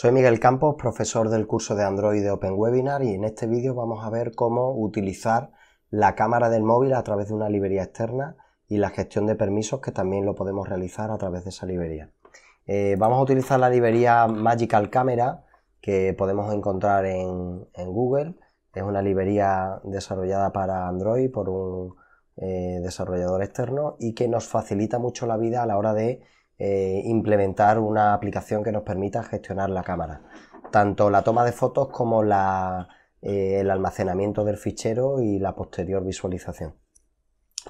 Soy Miguel Campos, profesor del curso de Android de Webinar, y en este vídeo vamos a ver cómo utilizar la cámara del móvil a través de una librería externa y la gestión de permisos que también lo podemos realizar a través de esa librería. Eh, vamos a utilizar la librería Magical Camera que podemos encontrar en, Google. Es una librería desarrollada para Android por un eh, desarrollador externo y que nos facilita mucho la vida a la hora de eh, implementar una aplicación que nos permita gestionar la cámara. Tanto la toma de fotos como eh, el almacenamiento del fichero y la posterior visualización.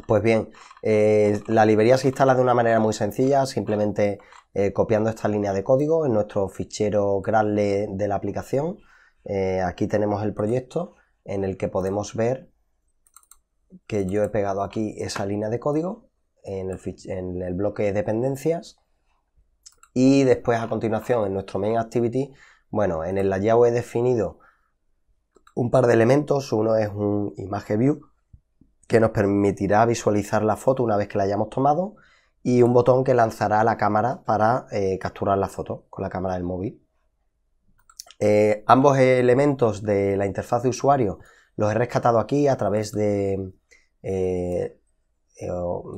Pues bien, eh, la librería se instala de una manera muy sencilla, simplemente copiando esta línea de código en nuestro fichero Gradle de la aplicación. aquí tenemos el proyecto en el que podemos ver que yo he pegado aquí esa línea de código en el, en el, bloque de dependencias y después a continuación en nuestro main activity, bueno, en el layout he definido un par de elementos. Uno es un image view que nos permitirá visualizar la foto una vez que la hayamos tomado y un botón que lanzará la cámara para eh, capturar la foto con la cámara del móvil. Eh, ambos elementos de la interfaz de usuario los he rescatado aquí a través de, eh,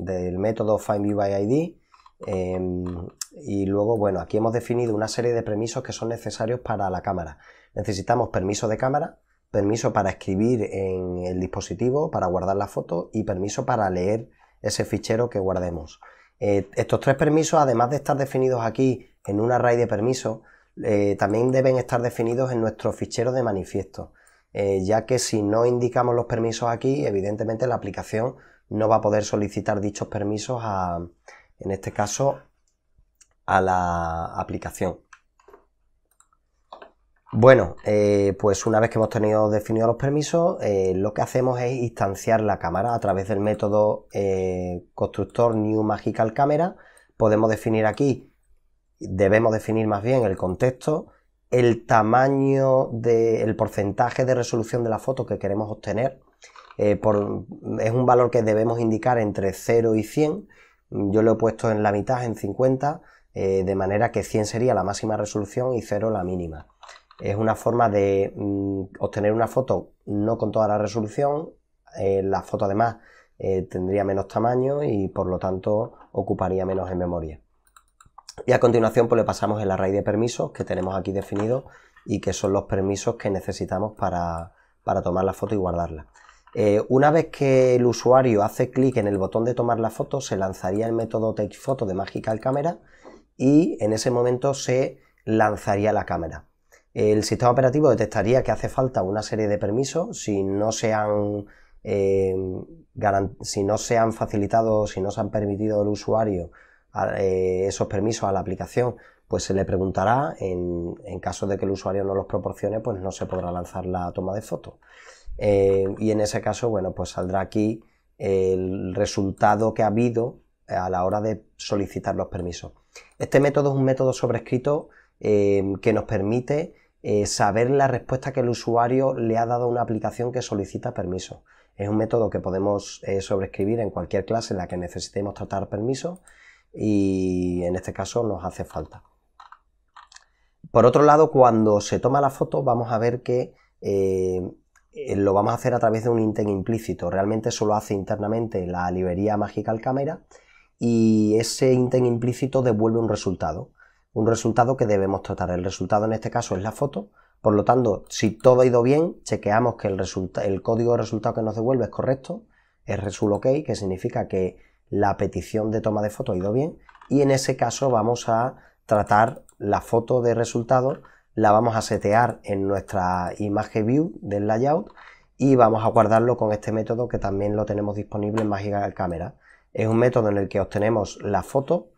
del método FindViewById Em, y luego, bueno, aquí hemos definido una serie de permisos que son necesarios para la cámara. Necesitamos permiso de cámara, permiso para escribir en el dispositivo, para guardar la foto y permiso para leer ese fichero que guardemos. Eh, estos tres permisos, además de estar definidos aquí en un array de permisos, eh, también deben estar definidos en nuestro fichero de manifiesto, eh, ya que si no indicamos los permisos aquí, evidentemente la aplicación no va a poder solicitar dichos permisos a, en este caso a la aplicación. Bueno, eh, pues una vez que hemos tenido definidos los permisos, eh, lo que hacemos es instanciar la cámara a través del método eh, constructor new magical camera. Podemos definir aquí, debemos definir más bien el contexto, el tamaño del porcentaje de resolución de la foto que queremos obtener. es un valor que debemos indicar entre 0 y 100 Mm, yo lo he puesto en la mitad, en 50, eh, de manera que 100 sería la máxima resolución y 0 la mínima. Es una forma de mm, obtener una foto no con toda la resolución, eh, la foto además eh, tendría menos tamaño y por lo tanto ocuparía menos en memoria. Y a continuación pues le pasamos el array de permisos que tenemos aquí definido y que son los permisos que necesitamos para tomar la foto y guardarla. Eh, una vez que el usuario hace clic en el botón de tomar la foto, se lanzaría el método Photo de Magical Camera y en ese momento se lanzaría la cámara. El sistema operativo detectaría que hace falta una serie de permisos si no se han, eh, si no facilitado, si no se han permitido el usuario eh, esos permisos a la aplicación, pues se le preguntará, en, en caso de que el usuario no los proporcione, pues no se podrá lanzar la toma de foto. Eh, y en ese caso, bueno, pues saldrá aquí el resultado que ha habido a la hora de solicitar los permisos. Este método es un método sobrescrito eh, que nos permite eh, saber la respuesta que el usuario le ha dado a una aplicación que solicita permiso. Es un método que podemos sobrescribir en cualquier clase en la que necesitemos tratar permiso y en este caso nos hace falta. Por otro lado, cuando se toma la foto vamos a ver que eh, lo vamos a hacer a través de un intent implícito. Realmente solo hace internamente la librería al Camera y ese intent implícito devuelve un resultado. Un resultado que debemos tratar. El resultado en este caso es la foto. Por lo tanto, si todo ha ido bien, chequeamos que el, el código de resultado que nos devuelve es correcto. Es resul OK, que significa que la petición de toma de foto ha ido bien. Y en ese caso vamos a tratar la foto de resultado la vamos a setear en nuestra imagen view del layout y vamos a guardarlo con este método que también lo tenemos disponible en Magical Camera. Es un método en el que obtenemos la foto,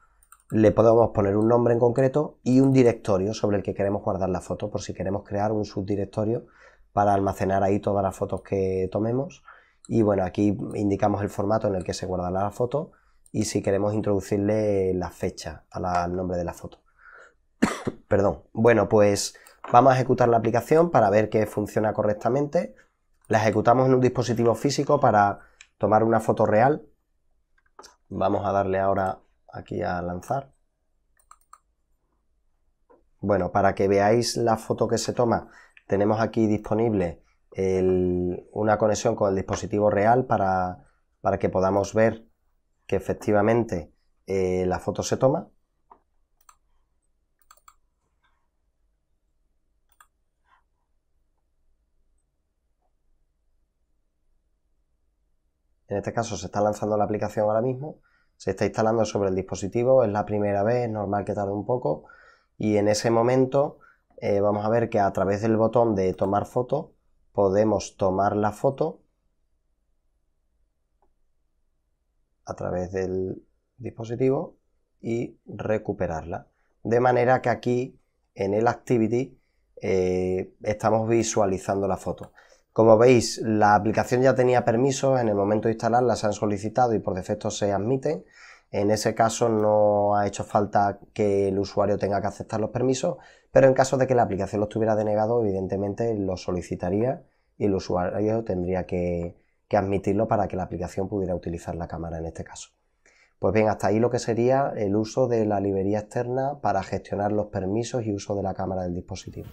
le podemos poner un nombre en concreto y un directorio sobre el que queremos guardar la foto por si queremos crear un subdirectorio para almacenar ahí todas las fotos que tomemos. Y bueno, aquí indicamos el formato en el que se guardará la foto y si queremos introducirle la fecha al nombre de la foto. Perdón. Bueno, pues vamos a ejecutar la aplicación para ver que funciona correctamente. La ejecutamos en un dispositivo físico para tomar una foto real. Vamos a darle ahora aquí a lanzar. Bueno, para que veáis la foto que se toma, tenemos aquí disponible una conexión con el dispositivo real para, para que podamos ver que efectivamente eh, la foto se toma. En este caso se está lanzando la aplicación ahora mismo, se está instalando sobre el dispositivo, es la primera vez, normal que tarde un poco, y en ese momento eh, vamos a ver que a través del botón de tomar foto podemos tomar la foto a través del dispositivo y recuperarla. De manera que aquí en el Activity eh, estamos visualizando la foto. Como veis, la aplicación ya tenía permisos, en el momento de instalarla se han solicitado y por defecto se admiten. En ese caso no ha hecho falta que el usuario tenga que aceptar los permisos, pero en caso de que la aplicación los tuviera denegado, evidentemente lo solicitaría y el usuario tendría que admitirlo para que la aplicación pudiera utilizar la cámara en este caso. Pues bien, hasta ahí lo que sería el uso de la librería externa para gestionar los permisos y uso de la cámara del dispositivo.